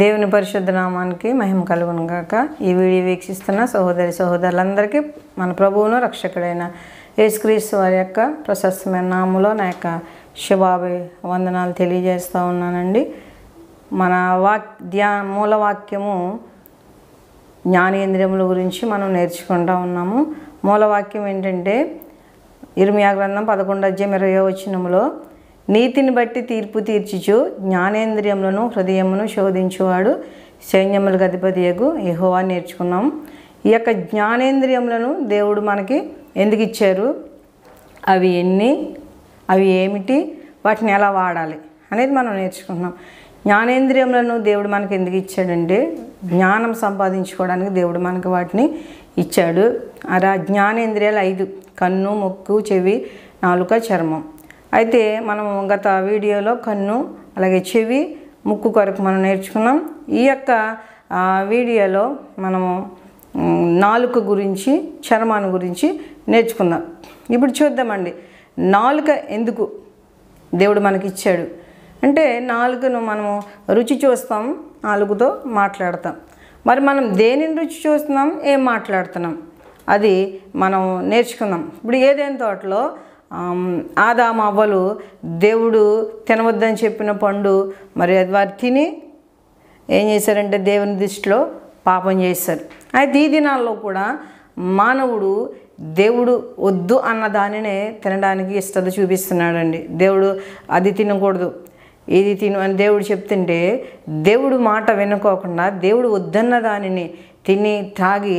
దేవుని పరిశుద్ధ నామానికి మహిమ కలుగును గాక ఈ వీడియో వీక్షిస్తున్న సహోదరి సహోదరులందరికీ మన ప్రభువును రక్షకుడైన యేసుక్రీస్తు వారి యొక్క ప్రశస్తమైన నామలో నా యొక్క శుభాభి వందనాలు తెలియజేస్తూ ఉన్నానండి మన వాక్ ధ్యా మూలవాక్యము జ్ఞానేంద్రియముల గురించి మనం నేర్చుకుంటూ ఉన్నాము మూలవాక్యం ఏంటంటే ఇరుమియా గ్రంథం పదకొండు అధ్యయం ఇరవై వచనంలో నీతిని బట్టి తీర్పు తీర్చుచు జ్ఞానేంద్రియములను హృదయమును శోధించువాడు సైన్యములకు అధిపతి ఎగు యహోవా నేర్చుకున్నాం ఈ యొక్క జ్ఞానేంద్రియములను దేవుడు మనకి ఎందుకు ఇచ్చారు అవి ఎన్ని అవి ఏమిటి వాటిని ఎలా వాడాలి అనేది మనం నేర్చుకుంటున్నాం జ్ఞానేంద్రియములను దేవుడు మనకి ఎందుకు ఇచ్చాడంటే జ్ఞానం సంపాదించుకోవడానికి దేవుడు మనకి వాటిని ఇచ్చాడు అలా జ్ఞానేంద్రియాలు ఐదు కన్ను ముక్కు చెవి నాలుక చర్మం అయితే మనం గత వీడియోలో కన్ను అలాగే చెవి ముక్కు కొరకు మనం నేర్చుకున్నాం ఈ యొక్క వీడియోలో మనము నాలుక గురించి చర్మాన్ని గురించి నేర్చుకుందాం ఇప్పుడు చూద్దామండి నాలుక ఎందుకు దేవుడు మనకిచ్చాడు అంటే నాలుకను మనము రుచి చూస్తాం నాలుగుతో మాట్లాడతాం మరి మనం దేనిని రుచి చూస్తున్నాం ఏం మాట్లాడుతున్నాం అది మనం నేర్చుకుందాం ఇప్పుడు ఏదైనా తోటలో ఆదామ అవ్వలు దేవుడు తినవద్దని చెప్పిన పండు మరి వారు తిని ఏం చేశారంటే దేవుని దృష్టిలో పాపం చేశారు అయితే ఈ దినాల్లో కూడా మానవుడు దేవుడు వద్దు అన్న దానినే తినడానికి ఇష్టత చూపిస్తున్నాడండి దేవుడు అది తినకూడదు ఇది తిను అని దేవుడు చెప్తుంటే దేవుడు మాట వినుకోకుండా దేవుడు వద్దన్న దానిని తిని తాగి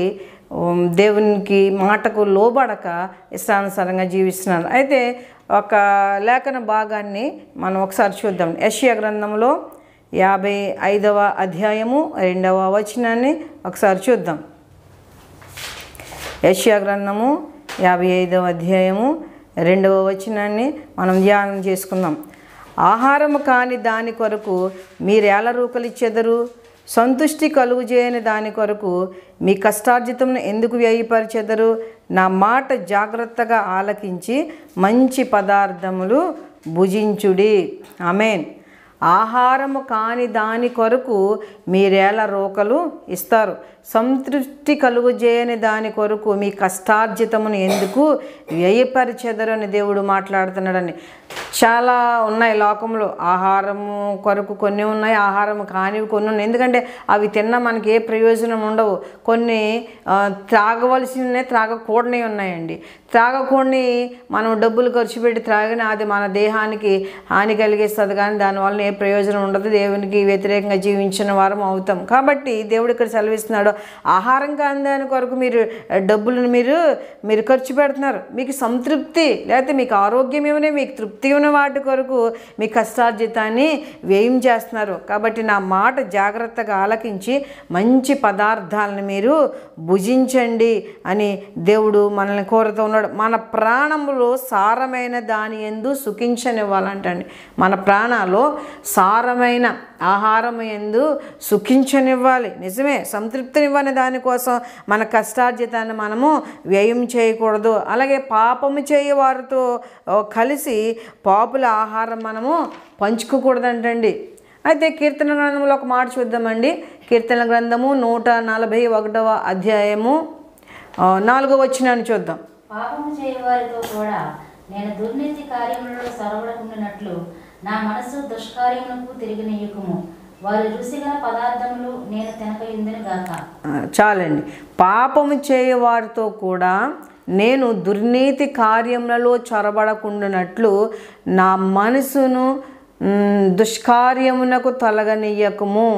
దేవునికి మాటకు లోబడక ఇష్టానుసారంగా జీవిస్తున్నారు అయితే ఒక లేఖన భాగాన్ని మనం ఒకసారి చూద్దాం యశ్య గ్రంథంలో యాభై ఐదవ అధ్యాయము రెండవ వచనాన్ని ఒకసారి చూద్దాం యశ్యా గ్రంథము యాభై ఐదవ అధ్యాయము రెండవ వచనాన్ని మనం ధ్యానం చేసుకుందాం ఆహారము కాని దాని కొరకు మీరు ఎలా రూకలిచ్చెదరు సంతుష్టి కలుగు చేయని దాని కొరకు మీ కష్టార్జితమును ఎందుకు వ్యయపరిచెదరు నా మాట జాగ్రత్తగా ఆలకించి మంచి పదార్థములు భుజించుడి అమేన్ ఆహారము కాని దాని కొరకు మీరేలా రోకలు ఇస్తారు సంతృప్తి కలుగుజేయని దాని కొరకు మీ కష్టార్జితమును ఎందుకు వ్యయపరిచెదరని దేవుడు మాట్లాడుతున్నాడని చాలా ఉన్నాయి లోకంలో ఆహారము కొరకు కొన్ని ఉన్నాయి ఆహారం కానివి కొన్ని ఉన్నాయి ఎందుకంటే అవి తిన్నా మనకి ఏ ప్రయోజనం ఉండవు కొన్ని త్రాగవలసినవి త్రాగకూడని ఉన్నాయండి త్రాగకూడని మనం డబ్బులు ఖర్చు పెట్టి త్రాగిన అది మన దేహానికి హాని కలిగిస్తుంది కానీ దానివల్ల ఏ ప్రయోజనం ఉండదు దేవునికి వ్యతిరేకంగా జీవించిన వారం అవుతాం కాబట్టి దేవుడు ఇక్కడ సెలవిస్తున్నాడు ఆహారంగా అందాని కొరకు మీరు డబ్బులను మీరు మీరు ఖర్చు పెడుతున్నారు మీకు సంతృప్తి లేకపోతే మీకు ఆరోగ్యం ఏమైనా మీకు తృప్తి ఉన్న వాటి కొరకు మీ కష్టార్జితాన్ని వ్యయం చేస్తున్నారు కాబట్టి నా మాట జాగ్రత్తగా ఆలకించి మంచి పదార్థాలను మీరు భుజించండి అని దేవుడు మనల్ని కోరుతూ ఉన్నాడు మన ప్రాణంలో సారమైన దాని ఎందు సుఖించనివ్వాలంటండి మన ప్రాణాలో సారమైన ఆహారం ఎందు సుఖించనివ్వాలి నిజమే సంతృప్తిని ఇవ్వని దానికోసం మన కష్టార్జితాన్ని మనము వ్యయం చేయకూడదు అలాగే పాపము చేయవారితో కలిసి పాపుల ఆహారం మనము పంచుకోకూడదంటండి అయితే కీర్తన గ్రంథంలో ఒక మాట చూద్దామండి కీర్తన గ్రంథము నూట నలభై ఒకటవ అధ్యాయము నాలుగో వచ్చినాన్ని చూద్దాం పాపము చేయవారితో కూడా నేను దుర్నీతి కార్యములలో సరవడకుండానట్లు నా మనసు దుష్కార్యములకు తిరిగి నెయ్యకుము చాలండి పాపము చేయవారితో కూడా నేను దుర్నీతి కార్యములలో చొరబడకుండానట్లు నా మనసును దుష్కార్యమునకు తొలగనీయకము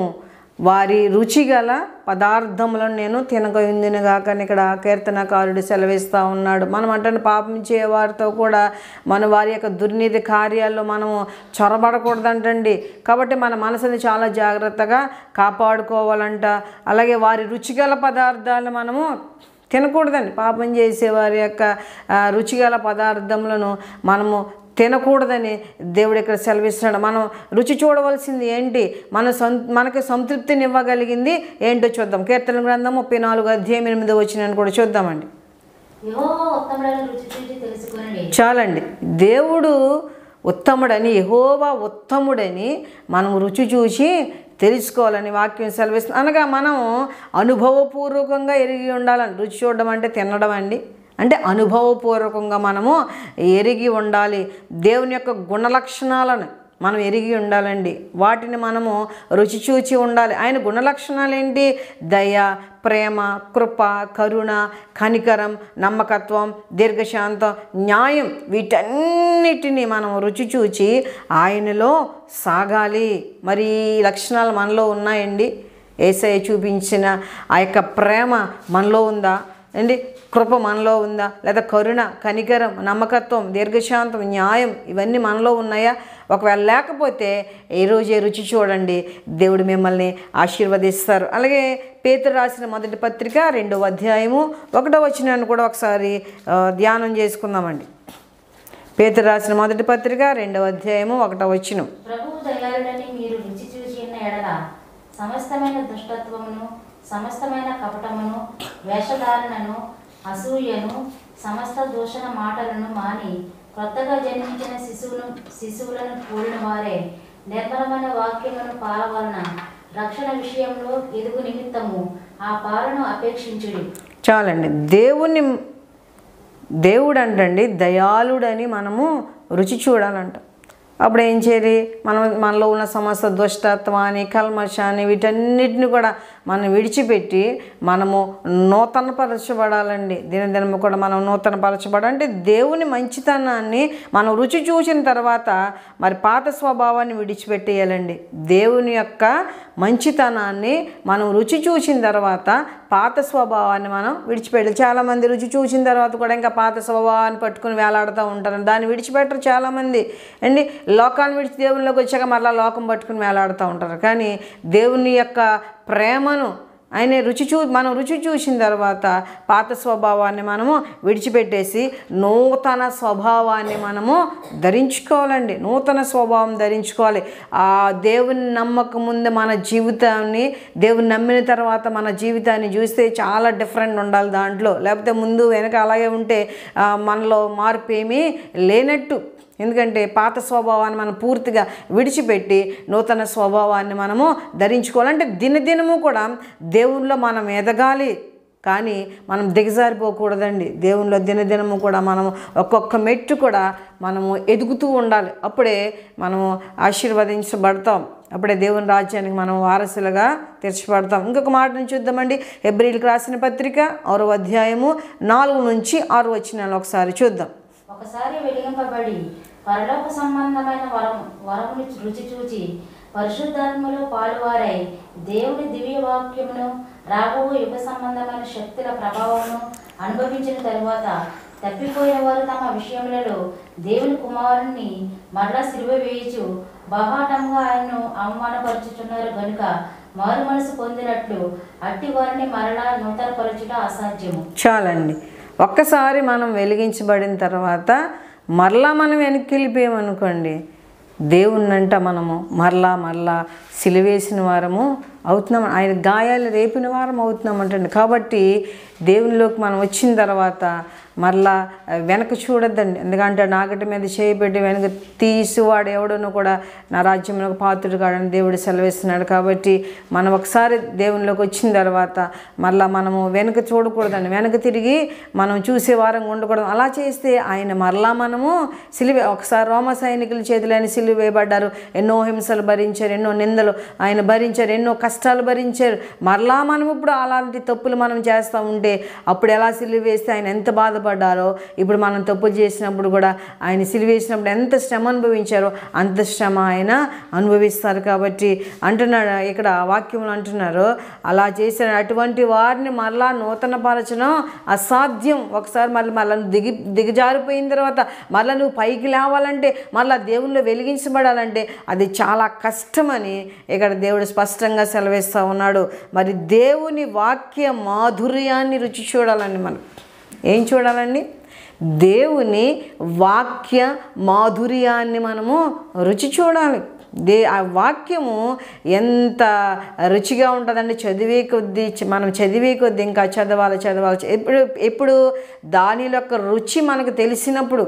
వారి రుచిగల పదార్థములను నేను తినగొందినగాక ఇక్కడ కీర్తనకారుడు సెలవిస్తూ ఉన్నాడు మనం అంటే పాపం చేయవారితో కూడా మన వారి యొక్క దుర్నీతి కార్యాల్లో మనము చొరబడకూడదంటండి కాబట్టి మన మనసుని చాలా జాగ్రత్తగా కాపాడుకోవాలంట అలాగే వారి రుచిగల పదార్థాలు మనము తినకూడదండి పాపం చేసే వారి యొక్క రుచిగల పదార్థములను మనము తినకూడదని దేవుడు ఇక్కడ సెలవిస్తున్నాడు మనం రుచి చూడవలసింది ఏంటి మన సం మనకి సంతృప్తినివ్వగలిగింది ఏంటో చూద్దాం కీర్తన గ్రంథం ముప్పై నాలుగు అధ్యాయం ఎనిమిది వచ్చినాను కూడా చూద్దామండి చాలండి దేవుడు ఉత్తముడని యహోవా ఉత్తముడని మనం రుచి చూసి తెలుసుకోవాలని వాక్యం సెలవిస్తుంది అనగా మనం అనుభవపూర్వకంగా ఎరిగి ఉండాలని రుచి చూడడం అంటే తినడం అండి అంటే అనుభవపూర్వకంగా మనము ఎరిగి ఉండాలి దేవుని యొక్క గుణలక్షణాలను మనం ఎరిగి ఉండాలండి వాటిని మనము రుచి చూచి ఉండాలి ఆయన గుణలక్షణాలు ఏంటి దయ ప్రేమ కృప కరుణ కనికరం నమ్మకత్వం దీర్ఘశాంతం న్యాయం వీటన్నిటినీ మనం రుచి చూచి ఆయనలో సాగాలి మరి ఈ లక్షణాలు మనలో ఉన్నాయండి ఏసఐ చూపించిన ఆ యొక్క ప్రేమ మనలో ఉందా అండి కృప మనలో ఉందా లేదా కరుణ కనికరం నమ్మకత్వం దీర్ఘశాంతం న్యాయం ఇవన్నీ మనలో ఉన్నాయా ఒకవేళ లేకపోతే ఏ రోజే రుచి చూడండి దేవుడు మిమ్మల్ని ఆశీర్వదిస్తారు అలాగే పేతురు రాసిన మొదటి పత్రిక రెండవ అధ్యాయము ఒకటో వచ్చినాన్ని కూడా ఒకసారి ధ్యానం చేసుకుందామండి పేతురు రాసిన మొదటి పత్రిక రెండవ అధ్యాయము ఒకటో వచ్చిన సమస్తమైన దుష్టత్వమును సమస్తమైన కపటమును వేషధారణను అసూయను సమస్త దూషణ మాటలను మాని కొత్తగా జన్మించిన శిశువును శిశువులను కూడిన వారే నిర్మలమైన వాక్యములను పాలవలన రక్షణ విషయంలో ఎదుగు నిమిత్తము ఆ పాలను అపేక్షించుడి చాలండి దేవుణ్ణి దేవుడు అంటండి దయాళుడని మనము రుచి చూడాలంట అప్పుడు ఏం చేయాలి మనం మనలో ఉన్న సమస్త దుష్టత్వాన్ని కల్మషాన్ని వీటన్నిటిని కూడా మనం విడిచిపెట్టి మనము నూతన నూతనపరచబడాలండి దినదినము కూడా మనం నూతన పరచబడాలంటే దేవుని మంచితనాన్ని మనం రుచి చూసిన తర్వాత మరి పాత స్వభావాన్ని విడిచిపెట్టేయాలండి దేవుని యొక్క మంచితనాన్ని మనం రుచి చూసిన తర్వాత పాత స్వభావాన్ని మనం విడిచిపెట్టాలి చాలామంది రుచి చూసిన తర్వాత కూడా ఇంకా పాత స్వభావాన్ని పట్టుకుని వేలాడుతూ ఉంటారు దాన్ని విడిచిపెట్టరు చాలామంది అండి లోకాన్ని విడిచి దేవునిలోకి వచ్చాక మరలా లోకం పట్టుకుని వేలాడుతూ ఉంటారు కానీ దేవుని యొక్క ప్రేమను ఆయన రుచి చూ మనం రుచి చూసిన తర్వాత పాత స్వభావాన్ని మనము విడిచిపెట్టేసి నూతన స్వభావాన్ని మనము ధరించుకోవాలండి నూతన స్వభావం ధరించుకోవాలి ఆ దేవుని నమ్మక ముందు మన జీవితాన్ని దేవుని నమ్మిన తర్వాత మన జీవితాన్ని చూస్తే చాలా డిఫరెంట్ ఉండాలి దాంట్లో లేకపోతే ముందు వెనక అలాగే ఉంటే మనలో మార్పు ఏమీ లేనట్టు ఎందుకంటే పాత స్వభావాన్ని మనం పూర్తిగా విడిచిపెట్టి నూతన స్వభావాన్ని మనము ధరించుకోవాలంటే దినదినము కూడా దేవుళ్ళో మనం ఎదగాలి కానీ మనం దిగజారిపోకూడదండి దేవునిలో దినదినము కూడా మనం ఒక్కొక్క మెట్టు కూడా మనము ఎదుగుతూ ఉండాలి అప్పుడే మనము ఆశీర్వదించబడతాం అప్పుడే దేవుని రాజ్యానికి మనం వారసులుగా తీర్చబడతాం ఇంకొక మాటను చూద్దామండి ఎబ్రిల్కి రాసిన పత్రిక ఆరో అధ్యాయము నాలుగు నుంచి ఆరు వచ్చిన ఒకసారి చూద్దాం ఒకసారి వెలిగింపబడి పరలోక సంబంధమైన వరము వరమును రుచి చూచి పరిశుద్ధాత్మలో పాలువారై దేవుని దివ్యవాక్యమును రాబో యుగ సంబంధమైన శక్తుల ప్రభావమును అనుభవించిన తరువాత తప్పిపోయిన వారు తమ విషయములలో దేవుని కుమారుణ్ణి మరలా సిలువ వేయచు బహాటంగా ఆయన్ను అవమానపరుచుతున్నారు గనుక మారు మనసు పొందినట్లు అట్టి వారిని మరలా నూతనపరచుట అసాధ్యము చాలండి ఒక్కసారి మనం వెలిగించబడిన తర్వాత మరలా మనం వెనక్కి వెళ్ళిపోయామనుకోండి దేవుణ్ణంట మనము మరలా మరలా సిలివేసిన వారము అవుతున్నాం ఆయన గాయాలు రేపిన వారం అవుతున్నాం అంటండి కాబట్టి దేవునిలోకి మనం వచ్చిన తర్వాత మరలా వెనక చూడద్దండి ఎందుకంటే నాగటి మీద చేయబెట్టి వెనక తీసివాడు ఎవడనో కూడా నా రాజ్యంలో పాత్రుడు కాడని దేవుడు సెలవిస్తున్నాడు కాబట్టి మనం ఒకసారి దేవునిలోకి వచ్చిన తర్వాత మరలా మనము వెనక చూడకూడదండి వెనక తిరిగి మనం చూసే వారం ఉండకూడదు అలా చేస్తే ఆయన మరలా మనము సిలివే ఒకసారి రోమ సైనికుల చేతులైన ఆయన సిలివేయబడ్డారు ఎన్నో హింసలు భరించారు ఎన్నో నిందలు ఆయన భరించారు ఎన్నో కష్ట కష్టాలు భరించారు మరలా మనం ఇప్పుడు అలాంటి తప్పులు మనం చేస్తూ ఉంటే అప్పుడు ఎలా సిలివేస్తే ఆయన ఎంత బాధపడ్డారో ఇప్పుడు మనం తప్పులు చేసినప్పుడు కూడా ఆయన సిలివేసినప్పుడు ఎంత శ్రమ అనుభవించారో అంత శ్రమ ఆయన అనుభవిస్తారు కాబట్టి అంటున్నాడు ఇక్కడ వాక్యములు అంటున్నారు అలా చేసిన అటువంటి వారిని మరలా నూతన పరచడం అసాధ్యం ఒకసారి మళ్ళీ మళ్ళీ దిగి దిగజారిపోయిన తర్వాత మళ్ళీ నువ్వు పైకి లేవాలంటే మళ్ళీ దేవుళ్ళు వెలిగించబడాలంటే అది చాలా కష్టమని ఇక్కడ దేవుడు స్పష్టంగా సెలవేస్తూ ఉన్నాడు మరి దేవుని వాక్య మాధుర్యాన్ని రుచి చూడాలండి మనం ఏం చూడాలండి దేవుని వాక్య మాధుర్యాన్ని మనము రుచి చూడాలి దే ఆ వాక్యము ఎంత రుచిగా ఉంటుందండి చదివే కొద్దీ మనం చదివే కొద్దీ ఇంకా చదవాలి చదవాలి ఎప్పుడు ఎప్పుడు దాని యొక్క రుచి మనకు తెలిసినప్పుడు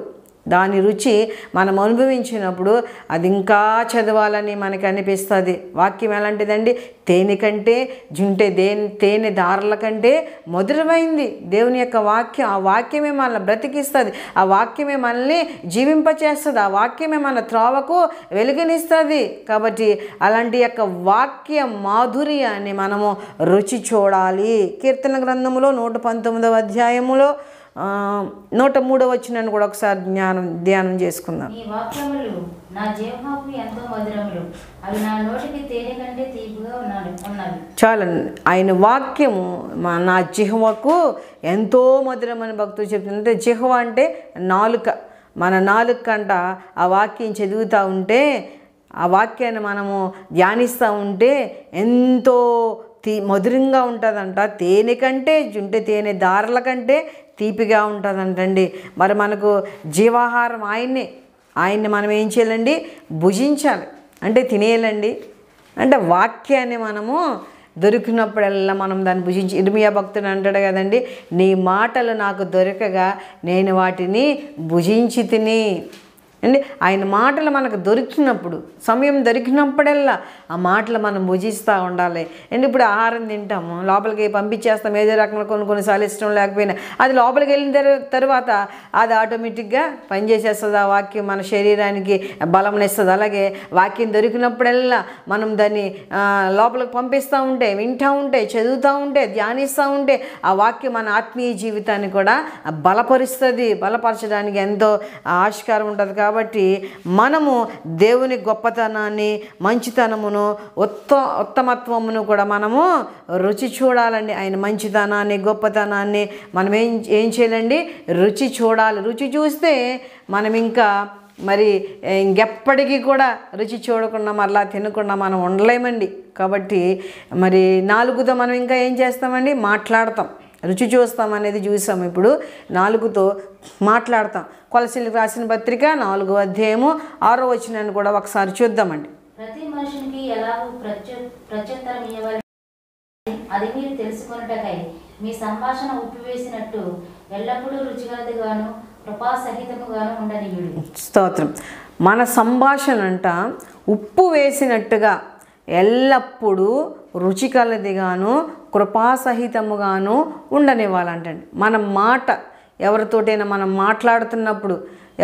దాని రుచి మనం అనుభవించినప్పుడు అది ఇంకా చదవాలని మనకు అనిపిస్తుంది వాక్యం ఎలాంటిదండి తేనె కంటే జుంటే దేని తేనె దారుల కంటే మధురమైంది దేవుని యొక్క వాక్యం ఆ వాక్యమే మనల్ని బ్రతికిస్తుంది ఆ వాక్యమే మనల్ని జీవింపచేస్తుంది ఆ వాక్యమే మన త్రోవకు వెలుగునిస్తుంది కాబట్టి అలాంటి యొక్క వాక్య మాధుర్యాన్ని మనము రుచి చూడాలి కీర్తన గ్రంథంలో నూట పంతొమ్మిదవ అధ్యాయములో నూట మూడో వచ్చిన కూడా ఒకసారి జ్ఞానం ధ్యానం చేసుకుందాం చాలా ఆయన వాక్యము మా నా చిహ్వకు ఎంతో మధురమని భక్తులు చెప్తుంటే చిహ్వ అంటే నాలుక మన నాలుక కంట ఆ వాక్యం చదువుతూ ఉంటే ఆ వాక్యాన్ని మనము ధ్యానిస్తూ ఉంటే ఎంతో తీ మధురంగా ఉంటుందంట తేనె కంటే జుంటే తేనె దారల కంటే తీపిగా ఉంటుందంటండి మరి మనకు జీవాహారం ఆయన్నే ఆయన్ని మనం ఏం చేయాలండి భుజించాలి అంటే తినేయాలండి అంటే వాక్యాన్ని మనము దొరికినప్పుడల్లా మనం దాన్ని భుజించి ఇర్మియా భక్తుడు అంటాడు కదండి నీ మాటలు నాకు దొరకగా నేను వాటిని భుజించి తిని అండి ఆయన మాటలు మనకు దొరికినప్పుడు సమయం దొరికినప్పుడల్లా ఆ మాటలు మనం భుజిస్తూ ఉండాలి అండి ఇప్పుడు ఆహారం తింటాము లోపలికి పంపించేస్తాం ఏదో రకంగా కొన్ని కొన్నిసార్లు ఇష్టం లేకపోయినా అది లోపలికి వెళ్ళిన తర్వాత అది ఆటోమేటిక్గా పనిచేసేస్తుంది ఆ వాక్యం మన శరీరానికి ఇస్తుంది అలాగే వాక్యం దొరికినప్పుడల్లా మనం దాన్ని లోపలికి పంపిస్తూ ఉంటే వింటూ ఉంటే చదువుతూ ఉంటే ధ్యానిస్తూ ఉంటే ఆ వాక్యం మన ఆత్మీయ జీవితాన్ని కూడా బలపరుస్తుంది బలపరచడానికి ఎంతో ఆవిష్కారం ఉంటుంది కాబట్టి మనము దేవుని గొప్పతనాన్ని మంచితనమును ఉత్త ఉత్తమత్వమును కూడా మనము రుచి చూడాలండి ఆయన మంచితనాన్ని గొప్పతనాన్ని మనం ఏం ఏం చేయాలండి రుచి చూడాలి రుచి చూస్తే మనం ఇంకా మరి ఇంకెప్పటికీ కూడా రుచి చూడకుండా మరలా తినకుండా మనం ఉండలేమండి కాబట్టి మరి నాలుగుతో మనం ఇంకా ఏం చేస్తామండి మాట్లాడతాం రుచి చూస్తాం అనేది చూసాం ఇప్పుడు నాలుగుతో మాట్లాడతాం కొలసిలకు రాసిన పత్రిక నాలుగో అధ్యాయము ఆరో వచ్చినాన్ని కూడా ఒకసారి చూద్దామండి ప్రతి మనిషికి ప్రత్యుత్తరం అది మీరు తెలుసుకున్నటకై మీ సంభాషణ ఉప్పివేసినట్టు ఎల్లప్పుడూ రుచిగలదిగాను సహితముగాను ఉండనియుడు స్తోత్రం మన సంభాషణ అంట ఉప్పు వేసినట్టుగా ఎల్లప్పుడూ రుచికలదిగాను కృపాసహితముగాను ఉండనివ్వాలంటండి మన మాట ఎవరితోటైనా మనం మాట్లాడుతున్నప్పుడు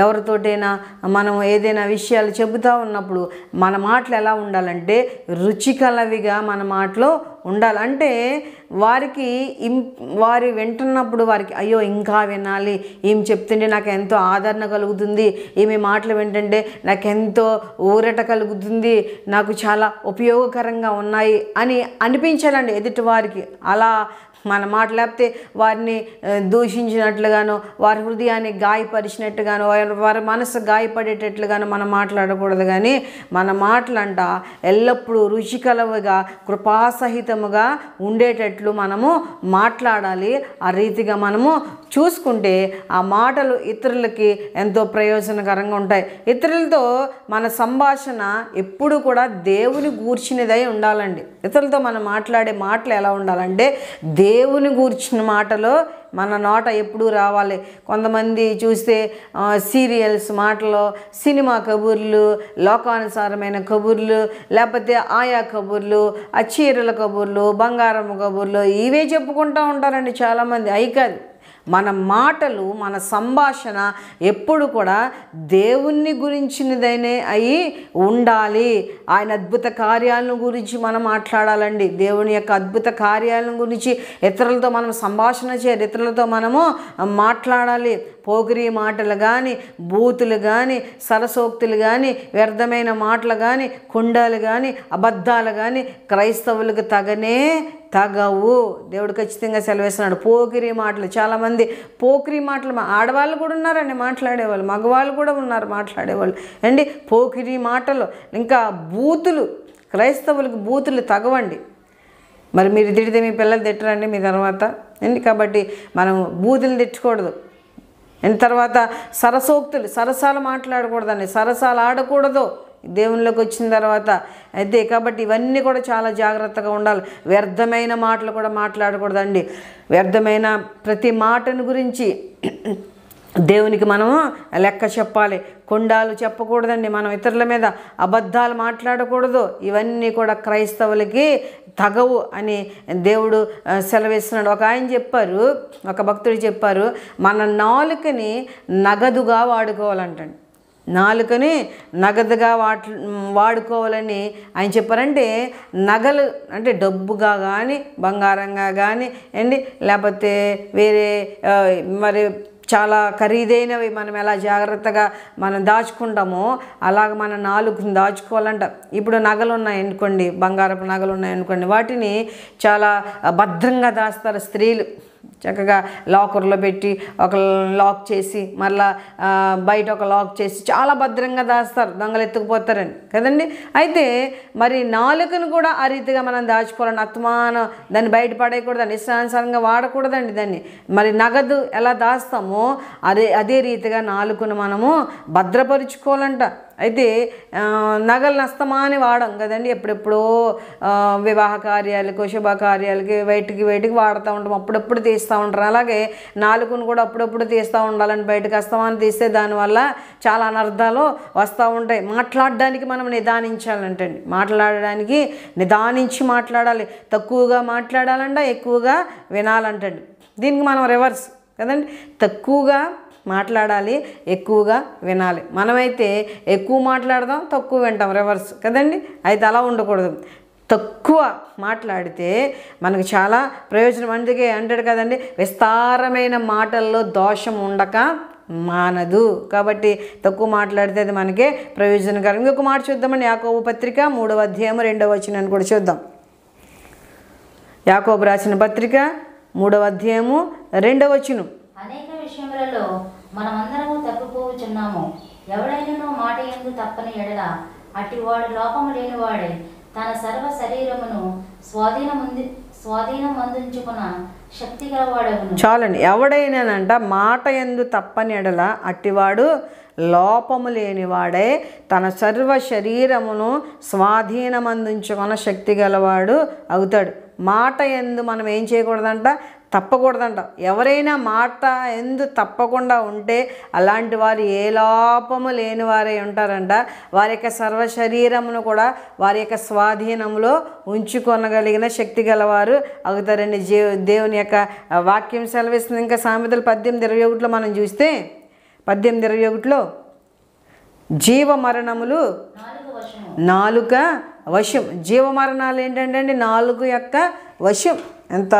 ఎవరితోటైనా మనం ఏదైనా విషయాలు చెబుతూ ఉన్నప్పుడు మన మాటలు ఎలా ఉండాలంటే రుచికలవిగా మన మాటలో ఉండాలి అంటే వారికి వారి వింటున్నప్పుడు వారికి అయ్యో ఇంకా వినాలి ఏం చెప్తుంటే నాకు ఎంతో ఆదరణ కలుగుతుంది ఈమె మాటలు వింటుంటే నాకు ఎంతో ఊరట కలుగుతుంది నాకు చాలా ఉపయోగకరంగా ఉన్నాయి అని అనిపించాలండి ఎదుటి వారికి అలా మన మాట లేకపోతే వారిని దూషించినట్లుగాను వారి హృదయాన్ని గాయపరిచినట్టుగాను వారి మనసు గాయపడేటట్లుగాను మనం మాట్లాడకూడదు కానీ మన మాటలంట ఎల్లప్పుడూ రుచికలవిగా కృపాసహితముగా ఉండేటట్లు మనము మాట్లాడాలి ఆ రీతిగా మనము చూసుకుంటే ఆ మాటలు ఇతరులకి ఎంతో ప్రయోజనకరంగా ఉంటాయి ఇతరులతో మన సంభాషణ ఎప్పుడు కూడా దేవుని గూర్చినదై ఉండాలండి ఇతరులతో మనం మాట్లాడే మాటలు ఎలా ఉండాలంటే దేవుని గూర్చిన మాటలో మన నోట ఎప్పుడూ రావాలి కొంతమంది చూస్తే సీరియల్స్ మాటలు సినిమా కబుర్లు లోకానుసారమైన కబుర్లు లేకపోతే ఆయా కబుర్లు ఆ చీరల కబుర్లు బంగారం కబుర్లు ఇవే చెప్పుకుంటూ ఉంటారండి చాలామంది అయి కాదు మన మాటలు మన సంభాషణ ఎప్పుడు కూడా దేవుణ్ణి గురించినదైనే అయి ఉండాలి ఆయన అద్భుత కార్యాలను గురించి మనం మాట్లాడాలండి దేవుని యొక్క అద్భుత కార్యాలను గురించి ఇతరులతో మనం సంభాషణ చేయాలి ఇతరులతో మనము మాట్లాడాలి పోకిరి మాటలు కానీ బూతులు కానీ సరసోక్తులు కానీ వ్యర్థమైన మాటలు కానీ కుండాలు కానీ అబద్ధాలు కానీ క్రైస్తవులకు తగనే తగవు దేవుడు ఖచ్చితంగా సెలవేస్తున్నాడు పోకిరి మాటలు చాలామంది పోకిరి మాటలు ఆడవాళ్ళు కూడా ఉన్నారండి మాట్లాడేవాళ్ళు మగవాళ్ళు కూడా ఉన్నారు మాట్లాడేవాళ్ళు అండి పోకిరి మాటలు ఇంకా బూతులు క్రైస్తవులకు బూతులు తగవండి మరి మీరు తిడితే మీ పిల్లలు తిట్టరండి మీ తర్వాత అండి కాబట్టి మనం బూతులు తెచ్చుకూడదు తర్వాత సరసోక్తులు సరసాలు మాట్లాడకూడదండి సరసాలు ఆడకూడదు దేవునిలోకి వచ్చిన తర్వాత అయితే కాబట్టి ఇవన్నీ కూడా చాలా జాగ్రత్తగా ఉండాలి వ్యర్థమైన మాటలు కూడా మాట్లాడకూడదండి వ్యర్థమైన ప్రతి మాటను గురించి దేవునికి మనము లెక్క చెప్పాలి కొండాలు చెప్పకూడదండి మనం ఇతరుల మీద అబద్ధాలు మాట్లాడకూడదు ఇవన్నీ కూడా క్రైస్తవులకి తగవు అని దేవుడు సెలవిస్తున్నాడు ఒక ఆయన చెప్పారు ఒక భక్తుడు చెప్పారు మన నాలుకని నగదుగా వాడుకోవాలంటండి నాలుకని నగదుగా వాట్ వాడుకోవాలని ఆయన చెప్పారంటే నగలు అంటే డబ్బుగా కానీ బంగారంగా కానీ అండి లేకపోతే వేరే మరి చాలా ఖరీదైనవి మనం ఎలా జాగ్రత్తగా మనం దాచుకుంటామో అలాగ మన నాలుగుని దాచుకోవాలంట ఇప్పుడు నగలు అనుకోండి బంగారపు నగలు ఉన్నాయనుకోండి వాటిని చాలా భద్రంగా దాస్తారు స్త్రీలు చక్కగా లాకర్లో పెట్టి ఒక లాక్ చేసి మళ్ళా బయట ఒక లాక్ చేసి చాలా భద్రంగా దాస్తారు దొంగలు ఎత్తుకుపోతారని కదండి అయితే మరి నాలుకను కూడా ఆ రీతిగా మనం దాచుకోవాలని అత్మానం దాన్ని బయట పడేయకూడదండి వాడకూడదండి దాన్ని మరి నగదు ఎలా దాస్తామో అదే అదే రీతిగా నాలుకను మనము భద్రపరుచుకోవాలంట అయితే నస్తమా అని వాడం కదండి ఎప్పుడెప్పుడో వివాహ కార్యాలకు శుభకార్యాలకి బయటికి బయటికి వాడుతూ ఉంటాం అప్పుడప్పుడు తీస్తూ ఉంటారు అలాగే నాలుగును కూడా అప్పుడప్పుడు తీస్తూ ఉండాలని బయటకు అస్తమాని తీస్తే దానివల్ల చాలా అనర్థాలు వస్తూ ఉంటాయి మాట్లాడడానికి మనం నిదానించాలంటండి మాట్లాడడానికి నిదానించి మాట్లాడాలి తక్కువగా మాట్లాడాలంట ఎక్కువగా వినాలంటండి దీనికి మనం రివర్స్ కదండి తక్కువగా మాట్లాడాలి ఎక్కువగా వినాలి మనమైతే ఎక్కువ మాట్లాడదాం తక్కువ వింటాం రివర్స్ కదండి అయితే అలా ఉండకూడదు తక్కువ మాట్లాడితే మనకు చాలా ప్రయోజనం అందుకే అంటాడు కదండి విస్తారమైన మాటల్లో దోషం ఉండక మానదు కాబట్టి తక్కువ మాట్లాడితే అది మనకే ప్రయోజనకరం ఇంకొక మాట చూద్దామండి యాకోబు పత్రిక మూడవ అధ్యాయం రెండవ వచనాన్ని కూడా చూద్దాం యాకోబు రాసిన పత్రిక మూడవ అధ్యాయము రెండవ వచనం అనేక మనమందరము తప్పిపోవుచున్నాము ఎవడైనను మాట ఎందు తప్పని ఎడల అటివాడు లోపము లేనివాడే తన సర్వ శరీరమును స్వాధీనముంది స్వాధీనమందించుకున్న శక్తి గలవాడవును చాలండి ఎవడైనానంట మాట ఎందు తప్పని ఎడల అట్టివాడు లోపము లేనివాడే తన సర్వ శరీరమును స్వాధీనం అందించుకున్న శక్తి గలవాడు అవుతాడు మాట ఎందు మనం ఏం చేయకూడదంట తప్పకూడదంట ఎవరైనా మాట ఎందు తప్పకుండా ఉంటే అలాంటి వారు ఏ లోపము లేని వారే ఉంటారంట వారి యొక్క సర్వ శరీరమును కూడా వారి యొక్క స్వాధీనంలో ఉంచుకొనగలిగిన శక్తి గలవారు అవుతారండి దేవుని యొక్క వాక్యం సెలవిస్తుంది ఇంకా సామెతలు పద్దెనిమిది ఇరవై ఒకటిలో మనం చూస్తే పద్దెనిమిది ఇరవై ఒకటిలో జీవ మరణములు నాలుక వశం జీవ మరణాలు ఏంటంటే అండి నాలుగు యొక్క వశం ఎంత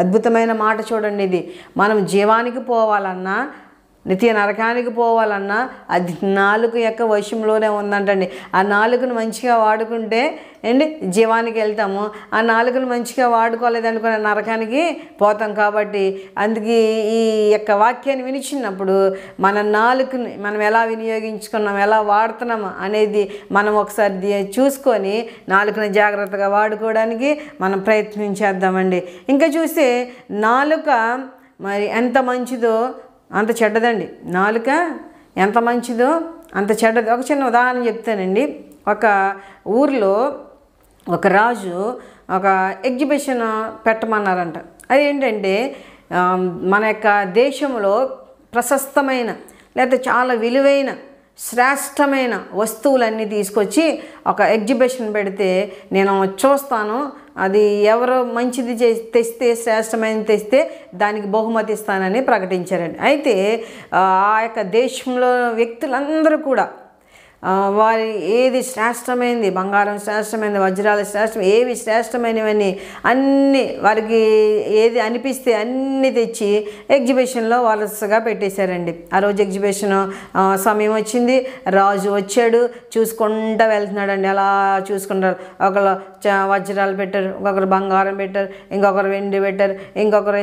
అద్భుతమైన మాట చూడండి ఇది మనం జీవానికి పోవాలన్నా నిత్య నరకానికి పోవాలన్నా అది నాలుగు యొక్క వశంలోనే ఉందంటండి ఆ నాలుగును మంచిగా వాడుకుంటే అండి జీవానికి వెళ్తాము ఆ నాలుగును మంచిగా వాడుకోలేదనుకున్న నరకానికి పోతాం కాబట్టి అందుకే ఈ యొక్క వాక్యాన్ని వినిచిన్నప్పుడు మన నాలుగుని మనం ఎలా వినియోగించుకున్నాం ఎలా వాడుతున్నాము అనేది మనం ఒకసారి చూసుకొని నాలుగుని జాగ్రత్తగా వాడుకోవడానికి మనం ప్రయత్నం చేద్దామండి ఇంకా చూస్తే నాలుక మరి ఎంత మంచిదో అంత చెడ్డదండి నాలుక ఎంత మంచిదో అంత చెడ్డది ఒక చిన్న ఉదాహరణ చెప్తానండి ఒక ఊర్లో ఒక రాజు ఒక ఎగ్జిబిషన్ పెట్టమన్నారంట అదేంటంటే మన యొక్క దేశంలో ప్రశస్తమైన లేకపోతే చాలా విలువైన శ్రేష్టమైన వస్తువులన్నీ తీసుకొచ్చి ఒక ఎగ్జిబిషన్ పెడితే నేను చూస్తాను అది ఎవరు మంచిది చే తెస్తే శ్రేష్టమైనది తెస్తే దానికి బహుమతి ఇస్తానని ప్రకటించారండి అయితే ఆ యొక్క దేశంలో వ్యక్తులందరూ కూడా వారి ఏది శ్రేష్టమైంది బంగారం శ్రేష్టమైంది వజ్రాలు శ్రేష్టం ఏవి శ్రేష్టమైనవన్నీ అన్ని వారికి ఏది అనిపిస్తే అన్నీ తెచ్చి ఎగ్జిబిషన్లో వరుసగా పెట్టేశారండి ఆ రోజు ఎగ్జిబిషన్ సమయం వచ్చింది రాజు వచ్చాడు చూసుకుంటా వెళ్తున్నాడండి అలా చూసుకుంటారు ఒకళ్ళు వజ్రాలు పెట్టరు ఇంకొకరు బంగారం పెట్టరు ఇంకొకరు వెండి పెట్టరు ఇంకొకరు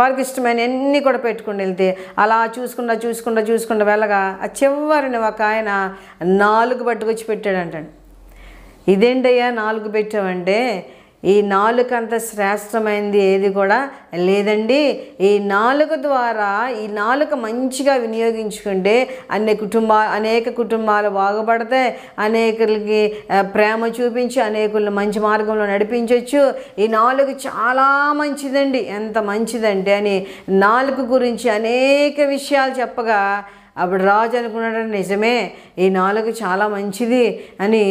వారికి ఇష్టమైన అన్ని కూడా పెట్టుకుని వెళ్తే అలా చూసుకుంటా చూసుకుంటా చూసుకుంటా వెళ్ళగా ఆ చివరిని ఒక ఆయన నాలుగు పట్టుకొచ్చి పెట్టాడు అంటాడు ఇదేంటయ్యా నాలుగు పెట్టావంటే ఈ నాలుకంత శ్రేష్టమైనది ఏది కూడా లేదండి ఈ నాలుక ద్వారా ఈ నాలుక మంచిగా వినియోగించుకుంటే అన్ని కుటుంబా అనేక కుటుంబాలు బాగుపడతాయి అనేకులకి ప్రేమ చూపించి అనేకులను మంచి మార్గంలో నడిపించవచ్చు ఈ నాలుగు చాలా మంచిదండి ఎంత మంచిదంటే అని నాలుగు గురించి అనేక విషయాలు చెప్పగా అప్పుడు రాజు అనుకున్నాడు నిజమే ఈ నాలుగు చాలా మంచిది అని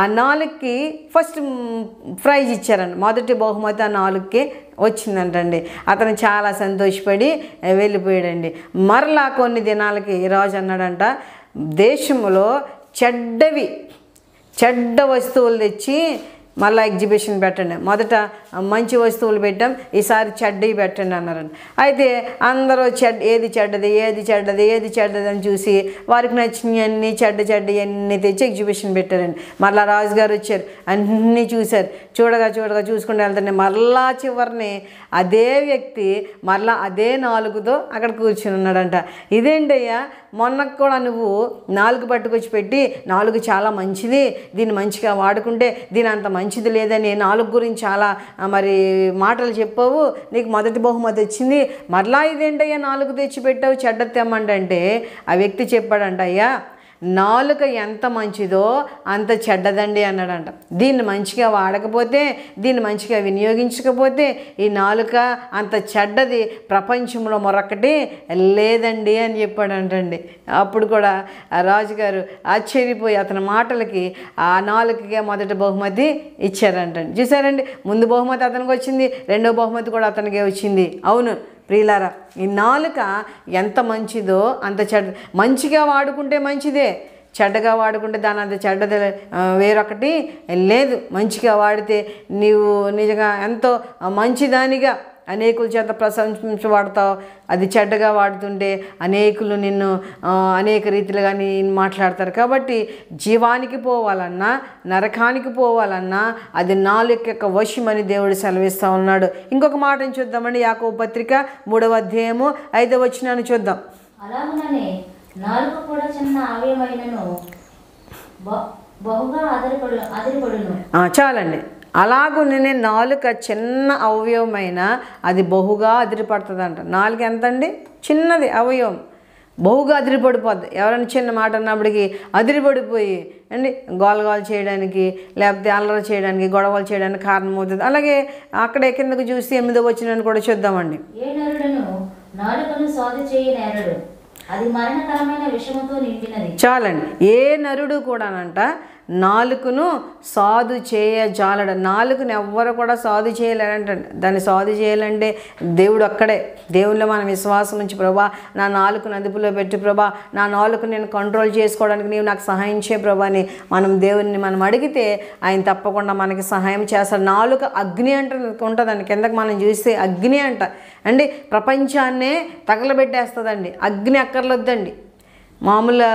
ఆ నాలుగుకి ఫస్ట్ ప్రైజ్ ఇచ్చారండి మొదటి బహుమతి ఆ నాలుగుకి వచ్చిందంటండి అతను చాలా సంతోషపడి వెళ్ళిపోయాడండి మరలా కొన్ని దినాలకి రాజు అన్నాడంట దేశంలో చెడ్డవి చెడ్డ వస్తువులు తెచ్చి మళ్ళీ ఎగ్జిబిషన్ పెట్టండి మొదట మంచి వస్తువులు పెట్టాం ఈసారి చెడ్డవి పెట్టండి అన్నారని అయితే అందరూ చెడ్ ఏది చెడ్డది ఏది చెడ్డది ఏది చెడ్డది అని చూసి వారికి నచ్చినవన్నీ చెడ్డ చెడ్డ అన్నీ తెచ్చి ఎగ్జిబిషన్ పెట్టారండి మళ్ళీ రాజుగారు వచ్చారు అన్నీ చూశారు చూడగా చూడగా చూసుకుంటూ వెళ్తాండి మళ్ళా చివరిని అదే వ్యక్తి మళ్ళీ అదే నాలుగుతో అక్కడ కూర్చుని ఉన్నాడంట ఇదేంటయ్యా మొన్నకు కూడా నువ్వు నాలుగు పట్టుకొచ్చి పెట్టి నాలుగు చాలా మంచిది దీన్ని మంచిగా వాడుకుంటే దీని అంత మంచి మంచిది లేదని నాలుగు గురించి చాలా మరి మాటలు చెప్పావు నీకు మొదటి బహుమతి వచ్చింది మరలా ఇదేంటయ్యా నాలుగు తెచ్చిపెట్టావు చెడ్డ తెమ్మంటే ఆ వ్యక్తి చెప్పాడంట అయ్యా నాలుక ఎంత మంచిదో అంత చెడ్డదండి అన్నాడంట దీన్ని మంచిగా వాడకపోతే దీన్ని మంచిగా వినియోగించకపోతే ఈ నాలుక అంత చెడ్డది ప్రపంచంలో మరొకటి లేదండి అని చెప్పాడంటండి అప్పుడు కూడా రాజుగారు ఆశ్చర్యపోయి అతని మాటలకి ఆ నాలుకకే మొదటి బహుమతి ఇచ్చారంటండి చూసారండి ముందు బహుమతి అతనికి వచ్చింది రెండో బహుమతి కూడా అతనికే వచ్చింది అవును ప్రియులారా ఈ నాలుక ఎంత మంచిదో అంత చెడ్డ మంచిగా వాడుకుంటే మంచిదే చెడ్డగా వాడుకుంటే దాని అంత చెడ్డది వేరొకటి లేదు మంచిగా వాడితే నీవు నిజంగా ఎంతో మంచిదానిగా అనేకుల చేత ప్రశంసించబడతావు అది చెడ్డగా వాడుతుంటే అనేకులు నిన్ను అనేక రీతిలుగా నేను మాట్లాడతారు కాబట్టి జీవానికి పోవాలన్నా నరకానికి పోవాలన్నా అది నాలుగు యొక్క వశ్యమని దేవుడు సెలవిస్తూ ఉన్నాడు ఇంకొక మాటను చూద్దామండి యాకో పత్రిక మూడవ అధ్యాయము ఐదవ వచ్చినాను చూద్దాం చాలండి అలాగునే నాలుక చిన్న అవయవమైన అది బహుగా అదిరిపడుతుందంట నాలుగు ఎంతండి చిన్నది అవయవం బహుగా అదిరిపడిపోద్ది ఎవరైనా చిన్న మాట అన్నప్పటికి అదిరిపడిపోయి అండి గోలగోలు చేయడానికి లేకపోతే అల్లర చేయడానికి గొడవలు చేయడానికి కారణం అవుతుంది అలాగే అక్కడే కిందకు చూసి ఎనిమిదో వచ్చిన కూడా చూద్దామండి చాలండి ఏ నరుడు కూడానంట నాలుగును సాధు చేయజాలడు నాలుగును ఎవ్వరు కూడా సాధు చేయలేరంట దాన్ని సాధు చేయాలంటే దేవుడు అక్కడే దేవుళ్ళు మన విశ్వాసం ఉంచి ప్రభా నా నాలుగు నదుపులో పెట్టి ప్రభా నా నాలుగు నేను కంట్రోల్ చేసుకోవడానికి నీవు నాకు సహాయం చే ప్రభాని మనం దేవుణ్ణి మనం అడిగితే ఆయన తప్పకుండా మనకి సహాయం చేస్తారు నాలుక అగ్ని అంట ఉంటుందండి కిందకి మనం చూస్తే అగ్ని అంట అండి ప్రపంచాన్నే తగలబెట్టేస్తుందండి అగ్ని అక్కర్లొద్దండి మామూలు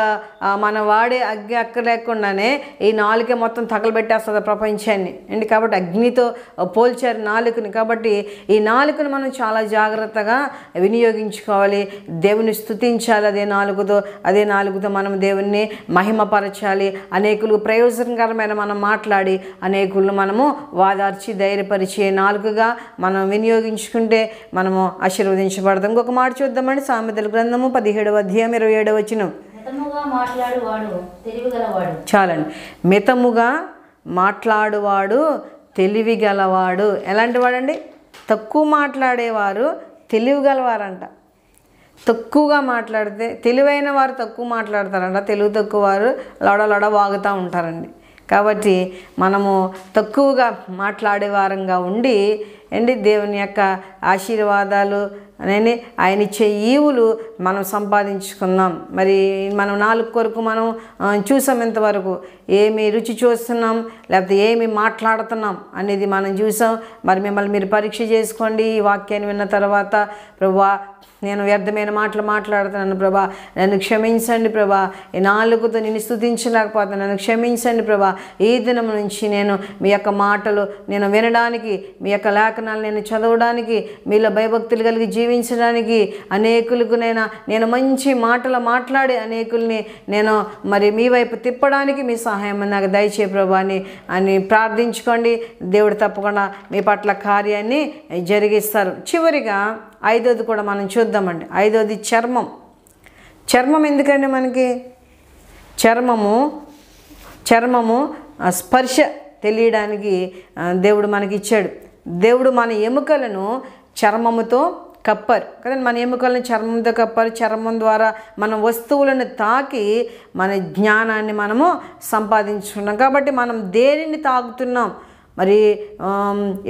మనం వాడే అగ్ని అక్క లేకుండానే ఈ నాలుకే మొత్తం తగలబెట్టేస్తుంది ప్రపంచాన్ని అండి కాబట్టి అగ్నితో పోల్చారు నాలుకని కాబట్టి ఈ నాలుకను మనం చాలా జాగ్రత్తగా వినియోగించుకోవాలి దేవుని స్థుతించాలి అదే నాలుగుతో అదే నాలుగుతో మనం దేవుణ్ణి మహిమపరచాలి అనేకులు ప్రయోజనకరమైన మనం మాట్లాడి అనేకులను మనము వాదార్చి ధైర్యపరిచే నాలుగుగా మనం వినియోగించుకుంటే మనము ఆశీర్వదించబడదాం ఇంకొక మాట చూద్దామండి సామెతల గ్రంథము పదిహేడవ అధ్యాయం ఇరవై ఏడవ వచ్చినాం చాలండి మితముగా మాట్లాడువాడు గలవాడు ఎలాంటి వాడండి తక్కువ మాట్లాడేవారు తెలివిగలవారంట తక్కువగా మాట్లాడితే తెలివైన వారు తక్కువ మాట్లాడతారంట తెలుగు తక్కువ వారు లడ లడ వాగుతూ ఉంటారండి కాబట్టి మనము తక్కువగా మాట్లాడేవారంగా ఉండి అండి దేవుని యొక్క ఆశీర్వాదాలు అనే ఆయన ఇచ్చే ఈవులు మనం సంపాదించుకున్నాం మరి మనం నాలుగు కొరకు మనం చూసాం ఇంతవరకు ఏమి రుచి చూస్తున్నాం లేకపోతే ఏమి మాట్లాడుతున్నాం అనేది మనం చూసాం మరి మిమ్మల్ని మీరు పరీక్ష చేసుకోండి ఈ వాక్యాన్ని విన్న తర్వాత ప్రభా నేను వ్యర్థమైన మాటలు మాట్లాడుతున్నాను ప్రభా నన్ను క్షమించండి ప్రభా ఈ నాలుగుతో నేను స్థుతించలేకపోతే నన్ను క్షమించండి ప్రభా ఈ దినం నుంచి నేను మీ యొక్క మాటలు నేను వినడానికి మీ యొక్క లేఖ లేఖనాలు నేను చదవడానికి మీలో భయభక్తులు కలిగి జీవించడానికి అనేకులకు నేను నేను మంచి మాటలు మాట్లాడి అనేకుల్ని నేను మరి మీ వైపు తిప్పడానికి మీ సహాయం నాకు దయచే ప్రభాని అని ప్రార్థించుకోండి దేవుడు తప్పకుండా మీ పట్ల కార్యాన్ని జరిగిస్తారు చివరిగా ఐదోది కూడా మనం చూద్దామండి ఐదోది చర్మం చర్మం ఎందుకండి మనకి చర్మము చర్మము స్పర్శ తెలియడానికి దేవుడు మనకి ఇచ్చాడు దేవుడు మన ఎముకలను చర్మముతో కప్పారు కదండి మన ఎముకలను చర్మంతో కప్పారు చర్మం ద్వారా మన వస్తువులను తాకి మన జ్ఞానాన్ని మనము సంపాదించుకున్నాం కాబట్టి మనం దేనిని తాగుతున్నాం మరి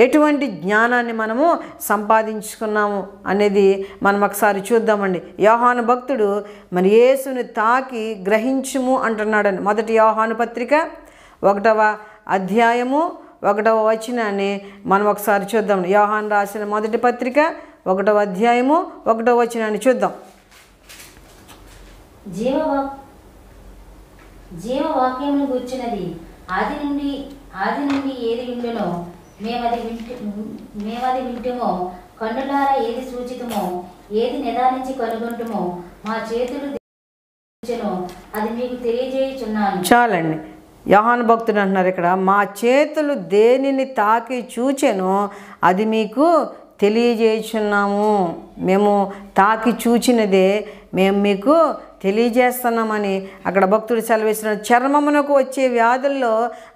ఎటువంటి జ్ఞానాన్ని మనము సంపాదించుకున్నాము అనేది మనం ఒకసారి చూద్దామండి యోహాను భక్తుడు మరి యేసుని తాకి గ్రహించుము అంటున్నాడని మొదటి యోహాను పత్రిక ఒకటవ అధ్యాయము ఒకటవ వచనాన్ని మనం ఒకసారి చూద్దాం యోహాన్ రాసిన మొదటి పత్రిక ఒకటవ అధ్యాయము ఒకటవ వచనాన్ని చూద్దాం జీవవా జీవవాక్యమును గూర్చినది ఆది నుండి ఆది నుండి ఏది ఉండునో మేమది వింటి మేమది వింటుమో కన్నులారా ఏది సూచితమో ఏది నిదానించి కనుగొంటుమో మా చేతులు అది మీకు తెలియజేయుచున్నాను చాలండి యోహాను భక్తుడు అంటున్నారు ఇక్కడ మా చేతులు దేనిని తాకి చూచెనో అది మీకు తెలియజేస్తున్నాము మేము తాకి చూచినదే మేము మీకు తెలియజేస్తున్నామని అక్కడ భక్తుడు సెలవిస్తున్న చర్మమునకు వచ్చే వ్యాధుల్లో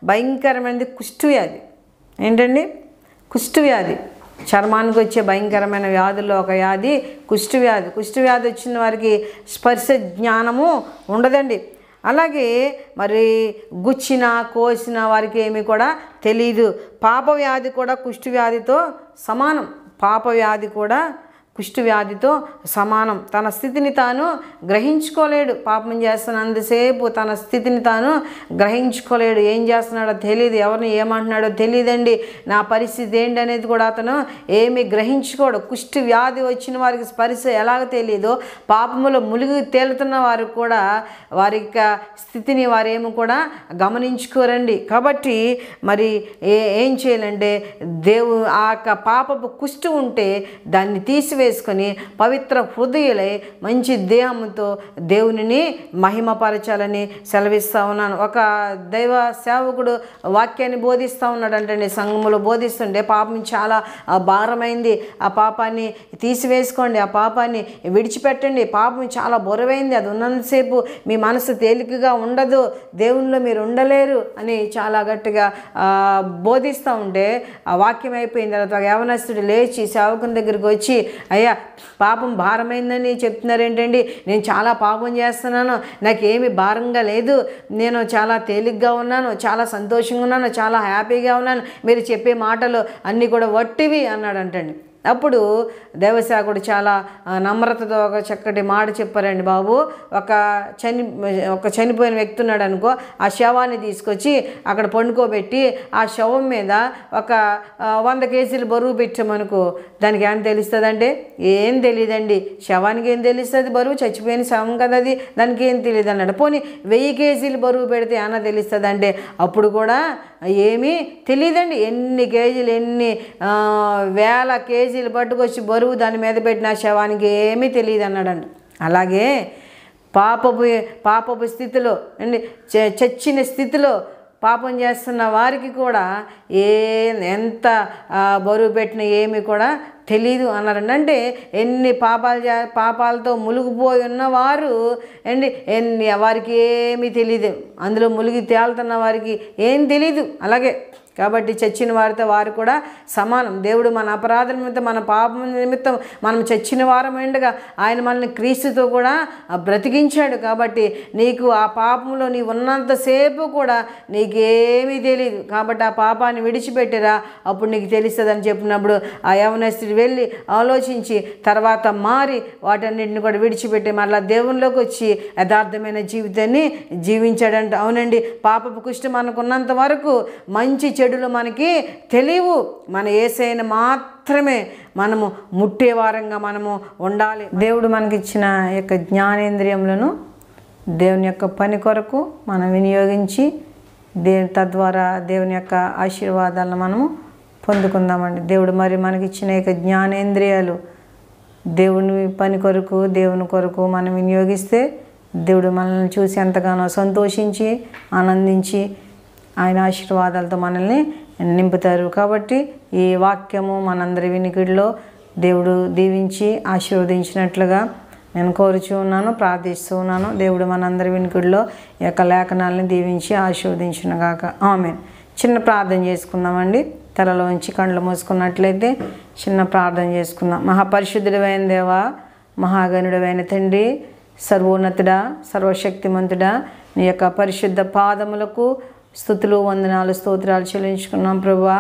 భయంకరమైనది కుష్ఠవ్యాధి ఏంటండి కుష్ఠవ్యాధి చర్మానికి వచ్చే భయంకరమైన వ్యాధుల్లో ఒక వ్యాధి కుష్ఠవ్యాధి కుష్ఠవ్యాధి వచ్చిన వారికి స్పర్శ జ్ఞానము ఉండదండి అలాగే మరి గుచ్చిన కోసిన వారికి ఏమి కూడా తెలియదు పాప వ్యాధి కూడా కుష్టి వ్యాధితో సమానం పాప వ్యాధి కూడా కుష్టి వ్యాధితో సమానం తన స్థితిని తాను గ్రహించుకోలేడు పాపం చేస్తున్నంతసేపు తన స్థితిని తాను గ్రహించుకోలేడు ఏం చేస్తున్నాడో తెలియదు ఎవరిని ఏమంటున్నాడో తెలియదండి నా పరిస్థితి ఏంటి అనేది కూడా అతను ఏమి గ్రహించుకోడు కుష్టి వ్యాధి వచ్చిన వారికి స్పరిశ ఎలాగ తెలియదో పాపములో మునిగి తేలుతున్న వారు కూడా వారి స్థితిని వారేమి కూడా గమనించుకోరండి కాబట్టి మరి ఏ ఏం చేయాలంటే దేవు ఆ పాపపు కుష్టి ఉంటే దాన్ని తీసివే వేసుకొని పవిత్ర హృదయులై మంచి దేహంతో దేవునిని మహిమపరచాలని సెలవిస్తూ ఉన్నాను ఒక దైవ సేవకుడు వాక్యాన్ని బోధిస్తూ ఉన్నాడంటండి సంఘములో బోధిస్తుండే పాపం చాలా భారమైంది ఆ పాపాన్ని తీసివేసుకోండి ఆ పాపాన్ని విడిచిపెట్టండి పాపం చాలా బొరవైంది అది ఉన్నంతసేపు మీ మనసు తేలికగా ఉండదు దేవునిలో మీరు ఉండలేరు అని చాలా గట్టిగా బోధిస్తూ ఉంటే ఆ వాక్యం అయిపోయిన తర్వాత యవనస్తుడు లేచి సేవకుని దగ్గరికి వచ్చి అయ్యా పాపం భారమైందని చెప్తున్నారు ఏంటండి నేను చాలా పాపం చేస్తున్నాను నాకేమి భారంగా లేదు నేను చాలా తేలిగ్గా ఉన్నాను చాలా సంతోషంగా ఉన్నాను చాలా హ్యాపీగా ఉన్నాను మీరు చెప్పే మాటలు అన్నీ కూడా వట్టివి అన్నాడు అంటండి అప్పుడు దేవసేకుడు చాలా నమ్రతతో ఒక చక్కటి మాట చెప్పారండి బాబు ఒక చని ఒక చనిపోయిన వ్యక్తి ఉన్నాడు అనుకో ఆ శవాన్ని తీసుకొచ్చి అక్కడ పండుకోబెట్టి ఆ శవం మీద ఒక వంద కేజీలు బరువు పెట్టామనుకో దానికి తెలుస్తుంది అంటే ఏం తెలియదండి శవానికి ఏం తెలుస్తుంది బరువు చచ్చిపోయిన శవం కదా అది దానికి ఏం తెలియదు అన్నాడు పోనీ వెయ్యి కేజీలు బరువు పెడితే ఏమైనా అంటే అప్పుడు కూడా ఏమీ తెలియదండి ఎన్ని కేజీలు ఎన్ని వేల కేజీలు పట్టుకొచ్చి బరువు దాని మీద పెట్టిన శవానికి ఏమీ తెలియదు అన్నాడండి అలాగే పాపపు పాపపు స్థితిలో అండి చచ్చిన స్థితిలో పాపం చేస్తున్న వారికి కూడా ఏ ఎంత బరువు పెట్టిన ఏమి కూడా తెలీదు అన్నారండి అంటే ఎన్ని పాపాలు చే పాపాలతో మునిగిపోయి ఉన్నవారు అండి ఎన్ని వారికి ఏమీ తెలియదు అందులో మునిగి తేలుతున్న వారికి ఏం తెలీదు అలాగే కాబట్టి చచ్చిన వారితో వారు కూడా సమానం దేవుడు మన అపరాధ నిమిత్తం మన పాపం నిమిత్తం మనం చచ్చిన వారం ఎండగా ఆయన మనల్ని క్రీస్తుతో కూడా బ్రతికించాడు కాబట్టి నీకు ఆ పాపంలో నీ ఉన్నంతసేపు కూడా నీకేమీ తెలియదు కాబట్టి ఆ పాపాన్ని విడిచిపెట్టిరా అప్పుడు నీకు తెలుస్తుందని చెప్పినప్పుడు ఆ యవనస్తుడు వెళ్ళి ఆలోచించి తర్వాత మారి వాటన్నిటిని కూడా విడిచిపెట్టి మళ్ళీ దేవునిలోకి వచ్చి యథార్థమైన జీవితాన్ని జీవించాడంట అవునండి పాపపు మనకు ఉన్నంత వరకు మంచి చెడులు మనకి తెలియవు మన ఏసైన మాత్రమే మనము ముట్టేవారంగా మనము ఉండాలి దేవుడు మనకిచ్చిన యొక్క జ్ఞానేంద్రియములను దేవుని యొక్క పని కొరకు మనం వినియోగించి దే తద్వారా దేవుని యొక్క ఆశీర్వాదాలను మనము పొందుకుందామండి దేవుడు మరి మనకిచ్చిన యొక్క జ్ఞానేంద్రియాలు దేవుని పని కొరకు దేవుని కొరకు మనం వినియోగిస్తే దేవుడు మనల్ని చూసి ఎంతగానో సంతోషించి ఆనందించి ఆయన ఆశీర్వాదాలతో మనల్ని నింపుతారు కాబట్టి ఈ వాక్యము మనందరి వినికిడిలో దేవుడు దీవించి ఆశీర్వదించినట్లుగా నేను కోరుచూ ఉన్నాను ప్రార్థిస్తూ ఉన్నాను దేవుడు మనందరి వినికిడిలో ఈ యొక్క లేఖనాలను దీవించి ఆశీర్వదించిన కాక ఆమె చిన్న ప్రార్థన చేసుకుందామండి ఉంచి కళ్ళు మూసుకున్నట్లయితే చిన్న ప్రార్థన చేసుకుందాం మహాపరిశుద్ధుడమైన దేవా మహాగణుడమైన తండ్రి సర్వోన్నతుడా సర్వశక్తిమంతుడా నీ యొక్క పరిశుద్ధ పాదములకు స్థుతులు వందనాలు స్తోత్రాలు చెల్లించుకున్నాం ప్రభా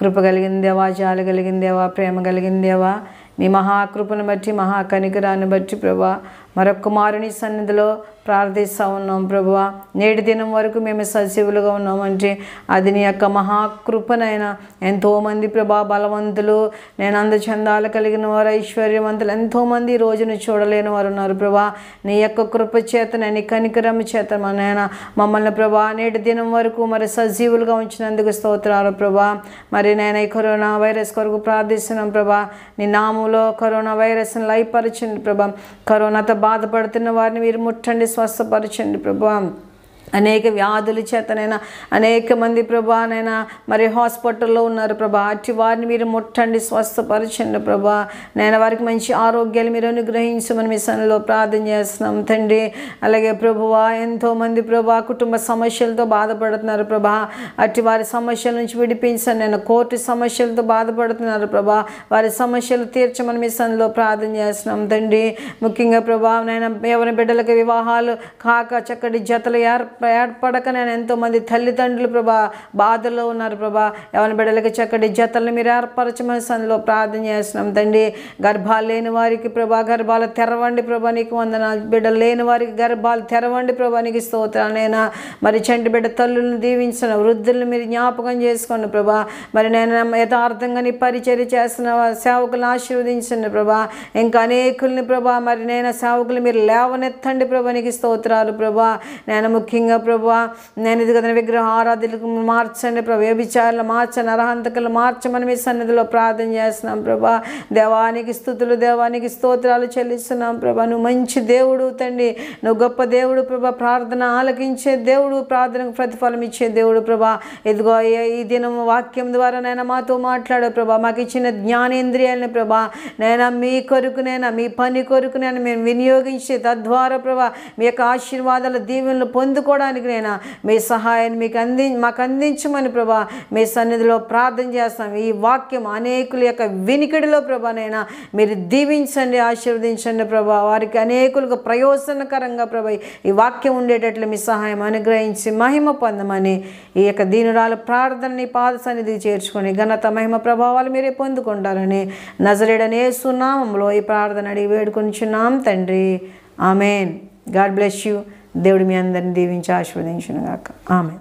కృప కలిగిన దేవా జాలి కలిగిన దేవా ప్రేమ కలిగిన దేవా మీ మహాకృపను బట్టి మహాకనికరాన్ని బట్టి ప్రభా మరొక కుమారుని సన్నిధిలో ప్రార్థిస్తూ ఉన్నాం ప్రభువ నేటి దినం వరకు మేము సజీవులుగా ఉన్నామంటే అది నీ యొక్క మహాకృపనైనా ఎంతోమంది ప్రభా బలవంతులు నేను అందచందాలు కలిగిన వారు ఐశ్వర్యవంతులు ఎంతోమంది ఈ రోజును చూడలేని వారు ఉన్నారు ప్రభా నీ యొక్క కృప చేత నీ కనికరమ చేత మా నాయన మమ్మల్ని ప్రభా నేటి దినం వరకు మరి సజీవులుగా ఉంచినందుకు స్తోత్రాలు ప్రభా మరి నేను ఈ కరోనా వైరస్ కొరకు ప్రార్థిస్తున్నాం ప్రభా నీ నాములో కరోనా వైరస్ని లైపరచండి ప్రభా కరోనాతో బాధపడుతున్న వారిని మీరు ముట్టండి స్వస్థపరచండి ప్రభా అనేక వ్యాధుల చేతనైనా అనేక మంది ప్రభానైనా మరి హాస్పిటల్లో ఉన్నారు ప్రభా అట్టి వారిని మీరు ముట్టండి స్వస్థపరచండి ప్రభా నేను వారికి మంచి ఆరోగ్యాలు మీరు అనుగ్రహించమని మిషన్లో ప్రార్థన చేస్తున్నాం తండ్రి అలాగే ప్రభువా ఎంతోమంది ప్రభా కుటుంబ సమస్యలతో బాధపడుతున్నారు ప్రభా అట్టి వారి సమస్యల నుంచి విడిపించండి నేను కోర్టు సమస్యలతో బాధపడుతున్నారు ప్రభా వారి సమస్యలు తీర్చమని మిషన్లో ప్రార్థన చేస్తున్నాం తండ్రి ముఖ్యంగా ప్రభా నేను ఎవరి బిడ్డలకు వివాహాలు కాక చక్కటి జతలు ఏర్ప ఏర్పడక నేను ఎంతోమంది తల్లిదండ్రులు ప్రభా బాధలో ఉన్నారు ప్రభా ఎవరి బిడ్డలకి చక్కటి జతలను మీరు ఏర్పరచమని సందులో ప్రార్థన చేస్తున్నాం తండ్రి గర్భాలు లేని వారికి ప్రభా గర్భాలు తెరవండి ప్రభా నీకు వందనాలు బిడ్డలు లేని వారికి గర్భాలు తెరవండి ప్రభా నీకు నేను మరి చంటి బిడ్డ తల్లులను దీవించిన వృద్ధులను మీరు జ్ఞాపకం చేసుకోండి ప్రభా మరి నేను యథార్థంగా నీ పరిచర్య చేస్తున్న సేవకులను ఆశీర్వదించండి ప్రభా ఇంకా అనేకుల్ని ప్రభా మరి నేను సేవకులు మీరు లేవనెత్తండి ప్రభా నీకు స్తోత్రాలు ప్రభా నేను ముఖ్యంగా ముఖ్యంగా ప్రభు నేను ఎదుగుతున్న విగ్రహ ఆరాధ్యులకు మార్చండి ప్రభు వ్యభిచారులు మార్చండి అర్హంతకులు మార్చమని మీ సన్నిధిలో ప్రార్థన చేస్తున్నాం ప్రభా దేవానికి స్థుతులు దేవానికి స్తోత్రాలు చెల్లిస్తున్నాం ప్రభా నువ్వు మంచి దేవుడు తండ్రి నువ్వు గొప్ప దేవుడు ప్రభా ప్రార్థన ఆలకించే దేవుడు ప్రార్థనకు ప్రతిఫలం ఇచ్చే దేవుడు ప్రభా ఇదిగో ఈ దినం వాక్యం ద్వారా నేను మాతో మాట్లాడు ప్రభా మాకు ఇచ్చిన జ్ఞానేంద్రియాలని ప్రభా నేను మీ కొరకునైనా మీ పని కొరకునైనా మేము వినియోగించే తద్వారా ప్రభా మీ యొక్క ఆశీర్వాదాల దీవెనలు పొందుకు పొందుకోవడానికి నేను మీ సహాయాన్ని మీకు అంది మాకు అందించమని ప్రభా మీ సన్నిధిలో ప్రార్థన చేస్తాం ఈ వాక్యం అనేకుల యొక్క వినికిడిలో ప్రభానైనా మీరు దీవించండి ఆశీర్వదించండి ప్రభా వారికి అనేకులకు ప్రయోజనకరంగా ప్రభా ఈ వాక్యం ఉండేటట్లు మీ సహాయం అనుగ్రహించి మహిమ పొందమని ఈ యొక్క దీనురాలు ప్రార్థనని పాద సన్నిధి చేర్చుకొని ఘనత మహిమ ప్రభావాలు మీరే పొందుకుంటారని నజరేడనే సునామంలో ఈ ప్రార్థన అడిగి చున్నాం తండ్రి ఆమెన్ గాడ్ బ్లెస్ యూ దేవుడు మీ అందరిని దీవించి ఆశీర్వదించునుగాక ఆమె